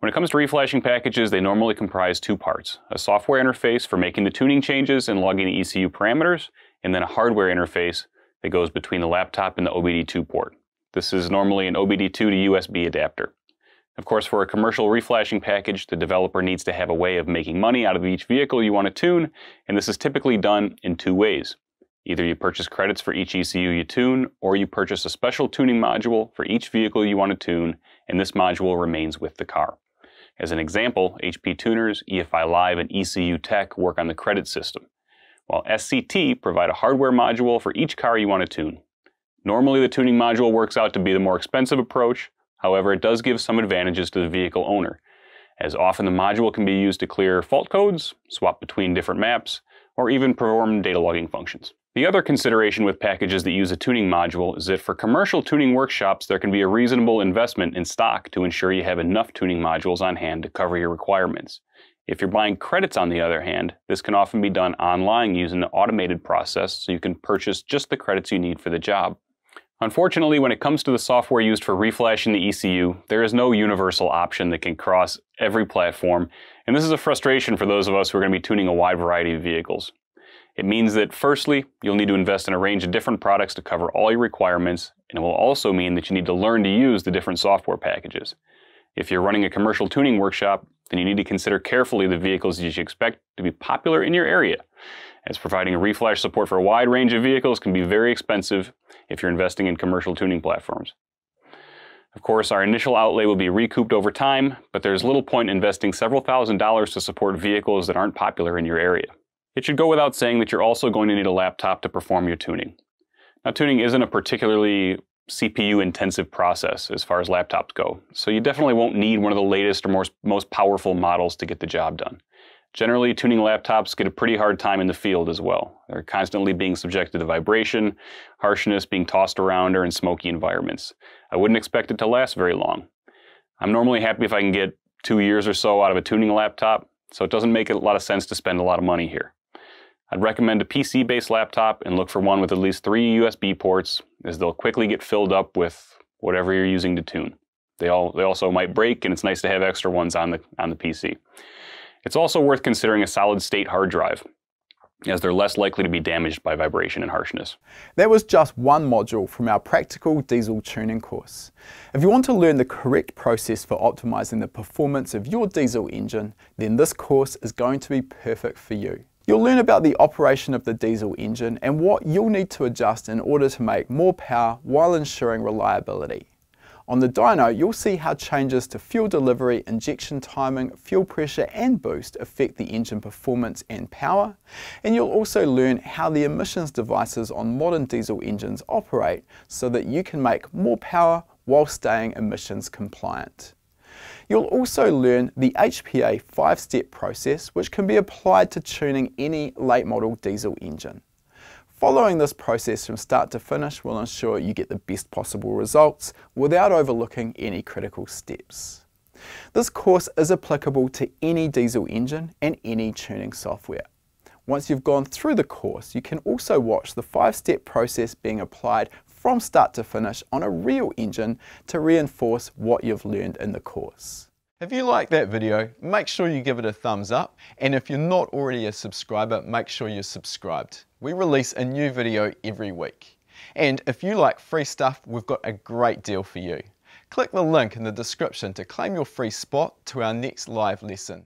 When it comes to reflashing packages, they normally comprise two parts, a software interface for making the tuning changes and logging the ECU parameters, and then a hardware interface that goes between the laptop and the OBD2 port. This is normally an OBD2 to USB adapter. Of course, for a commercial reflashing package, the developer needs to have a way of making money out of each vehicle you want to tune, and this is typically done in two ways. Either you purchase credits for each ECU you tune, or you purchase a special tuning module for each vehicle you want to tune, and this module remains with the car. As an example, HP tuners, EFI Live, and ECU Tech work on the credit system, while SCT provide a hardware module for each car you want to tune. Normally, the tuning module works out to be the more expensive approach, however, it does give some advantages to the vehicle owner, as often the module can be used to clear fault codes, swap between different maps, or even perform data logging functions. The other consideration with packages that use a tuning module is that for commercial tuning workshops, there can be a reasonable investment in stock to ensure you have enough tuning modules on hand to cover your requirements. If you're buying credits, on the other hand, this can often be done online using an automated process so you can purchase just the credits you need for the job. Unfortunately, when it comes to the software used for reflash in the ECU, there is no universal option that can cross every platform, and this is a frustration for those of us who are going to be tuning a wide variety of vehicles. It means that firstly, you'll need to invest in a range of different products to cover all your requirements, and it will also mean that you need to learn to use the different software packages. If you're running a commercial tuning workshop, then you need to consider carefully the vehicles that you expect to be popular in your area, as providing reflash support for a wide range of vehicles can be very expensive if you're investing in commercial tuning platforms. Of course, our initial outlay will be recouped over time, but there's little point investing several thousand dollars to support vehicles that aren't popular in your area. It should go without saying that you're also going to need a laptop to perform your tuning. Now, tuning isn't a particularly CPU intensive process as far as laptops go, so you definitely won't need one of the latest or most, most powerful models to get the job done. Generally, tuning laptops get a pretty hard time in the field as well. They're constantly being subjected to vibration, harshness, being tossed around, or in smoky environments. I wouldn't expect it to last very long. I'm normally happy if I can get two years or so out of a tuning laptop, so it doesn't make a lot of sense to spend a lot of money here. I'd recommend a PC-based laptop and look for one with at least three USB ports as they'll quickly get filled up with whatever you're using to tune. They, all, they also might break and it's nice to have extra ones on the, on the PC. It's also worth considering a solid state hard drive as they're less likely to be damaged by vibration and harshness. That was just one module from our practical diesel tuning course. If you want to learn the correct process for optimizing the performance of your diesel engine, then this course is going to be perfect for you. You'll learn about the operation of the diesel engine and what you'll need to adjust in order to make more power while ensuring reliability. On the dyno, you'll see how changes to fuel delivery, injection timing, fuel pressure and boost affect the engine performance and power, and you'll also learn how the emissions devices on modern diesel engines operate so that you can make more power while staying emissions compliant. You'll also learn the HPA five-step process which can be applied to tuning any late model diesel engine. Following this process from start to finish will ensure you get the best possible results without overlooking any critical steps. This course is applicable to any diesel engine and any tuning software. Once you've gone through the course, you can also watch the five-step process being applied from start to finish on a real engine to reinforce what you've learned in the course. If you like that video, make sure you give it a thumbs up, and if you're not already a subscriber, make sure you're subscribed. We release a new video every week. And if you like free stuff, we've got a great deal for you. Click the link in the description to claim your free spot to our next live lesson.